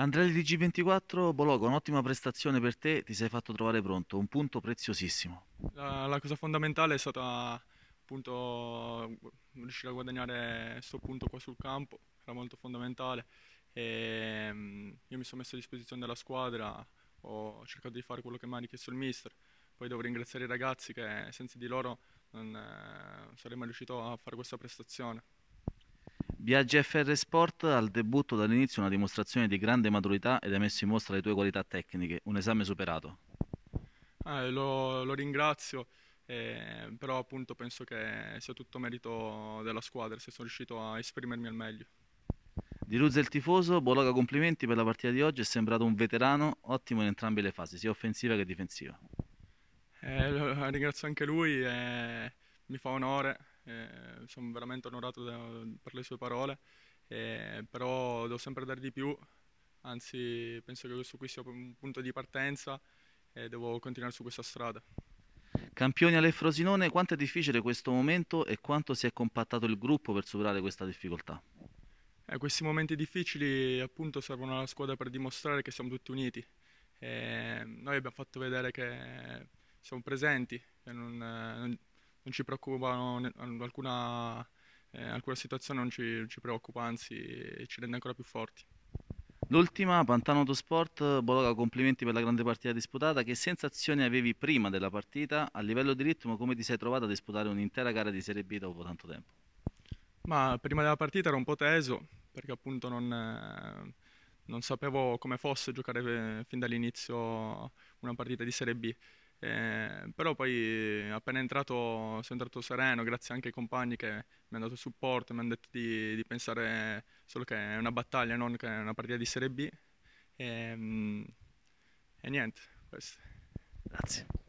Andrea di G24, Bologo, un'ottima prestazione per te, ti sei fatto trovare pronto, un punto preziosissimo. La, la cosa fondamentale è stata appunto riuscire a guadagnare questo punto qua sul campo, era molto fondamentale. E, ehm, io mi sono messo a disposizione della squadra, ho cercato di fare quello che mi ha richiesto il mister, poi devo ringraziare i ragazzi che senza di loro non eh, saremmo riusciti a fare questa prestazione. Viaggi FR Sport al debutto dall'inizio una dimostrazione di grande maturità ed hai messo in mostra le tue qualità tecniche, un esame superato. Ah, lo, lo, ringrazio, eh, però appunto penso che sia tutto merito della squadra se sono riuscito a esprimermi al meglio. Di Ruzza il tifoso, Bologna complimenti per la partita di oggi, è sembrato un veterano ottimo in entrambe le fasi, sia offensiva che difensiva. Eh, lo, ringrazio anche lui, eh, mi fa onore eh, sono veramente onorato da, per le sue parole, eh, però devo sempre dare di più, anzi penso che questo qui sia un punto di partenza e devo continuare su questa strada. Campioni alle Frosinone, quanto è difficile questo momento e quanto si è compattato il gruppo per superare questa difficoltà? Eh, questi momenti difficili appunto servono alla squadra per dimostrare che siamo tutti uniti. Eh, noi abbiamo fatto vedere che siamo presenti, che non, non non ci preoccupa alcuna, eh, alcuna situazione, non ci, ci, preoccupa, anzi ci rende ancora più forti. L'ultima, Pantano Autosport, Bologna, complimenti per la grande partita disputata. Che sensazioni avevi prima della partita? A livello di ritmo, come ti sei trovata a disputare un'intera gara di Serie B dopo tanto tempo? Ma prima della partita ero un po' teso, perché appunto non, eh, non sapevo come fosse giocare eh, fin dall'inizio una partita di Serie B. Eh, però poi appena entrato sono entrato sereno, grazie anche ai compagni che mi hanno dato supporto, mi hanno detto di, di, pensare solo che è una battaglia, non che è una partita di Serie B. E, ehm, e niente, questo. Grazie.